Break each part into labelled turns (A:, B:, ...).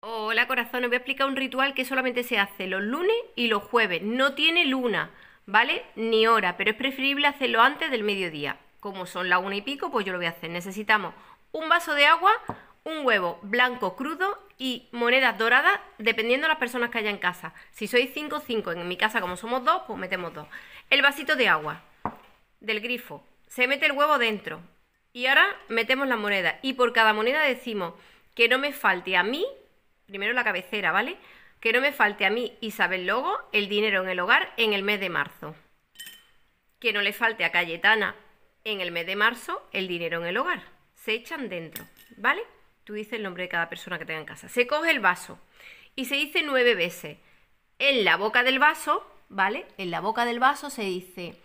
A: Hola corazón, os voy a explicar un ritual que solamente se hace los lunes y los jueves. No tiene luna, ¿vale? Ni hora, pero es preferible hacerlo antes del mediodía. Como son las una y pico, pues yo lo voy a hacer. Necesitamos un vaso de agua, un huevo blanco crudo y monedas doradas, dependiendo de las personas que haya en casa. Si sois 5, cinco, En mi casa, como somos dos, pues metemos dos. El vasito de agua del grifo. Se mete el huevo dentro. Y ahora metemos la moneda. Y por cada moneda decimos que no me falte a mí primero la cabecera, ¿vale? Que no me falte a mí Isabel Logo el dinero en el hogar en el mes de marzo. Que no le falte a Cayetana en el mes de marzo el dinero en el hogar. Se echan dentro, ¿vale? Tú dices el nombre de cada persona que tenga en casa. Se coge el vaso y se dice nueve veces. En la boca del vaso, ¿vale? En la boca del vaso se dice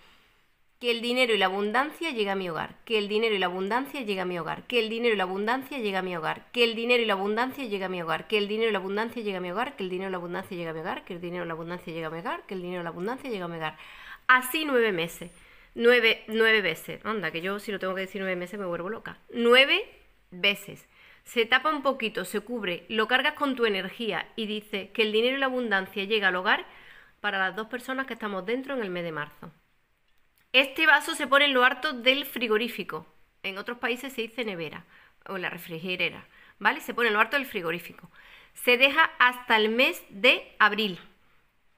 A: que el dinero y la abundancia llega a mi hogar. Que el dinero y la abundancia llega a mi hogar. Que el dinero y la abundancia llega a mi hogar. Que el dinero y la abundancia llega a mi hogar. Que el dinero y la abundancia llega a mi hogar. Que el dinero y la abundancia llega a mi hogar. Que el dinero y la abundancia llega a mi hogar. Que el dinero y la abundancia llega a mi hogar. Así nueve meses. Nueve, veces. onda. que yo si lo tengo que decir nueve meses me vuelvo loca. Nueve veces. Se tapa un poquito, se cubre, lo cargas con tu energía y dice que el dinero y la abundancia llega al hogar para las dos personas que estamos dentro en el mes de marzo. Este vaso se pone en lo harto del frigorífico. En otros países se dice nevera o la refrigerera, ¿vale? Se pone en lo harto del frigorífico. Se deja hasta el mes de abril.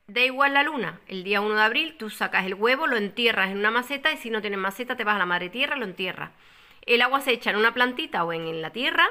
A: Da igual la luna. El día 1 de abril tú sacas el huevo, lo entierras en una maceta y si no tienes maceta te vas a la madre tierra, lo entierras. El agua se echa en una plantita o en, la tierra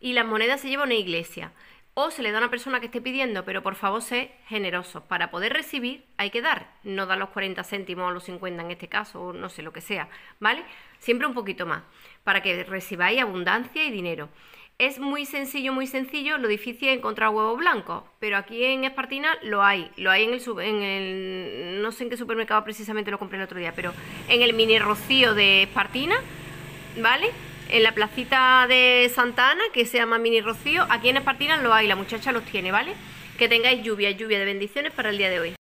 A: y las monedas se lleva a una iglesia o se le da a una persona que esté pidiendo, pero por favor sé generosos. Para poder recibir hay que dar, no dar los 40 céntimos o los 50 en este caso, o no sé lo que sea, ¿vale? Siempre un poquito más, para que recibáis abundancia y dinero. Es muy sencillo, muy sencillo, lo difícil es encontrar huevos blancos, pero aquí en Espartina lo hay, lo hay en el, en el, no sé en qué supermercado precisamente lo compré el otro día, pero en el mini rocío de Espartina, ¿vale? en la placita de Santa Ana, que se llama Mini Rocío. Aquí en Espartina lo hay, la muchacha los tiene, ¿vale? Que tengáis lluvia, lluvia de bendiciones para el día de hoy.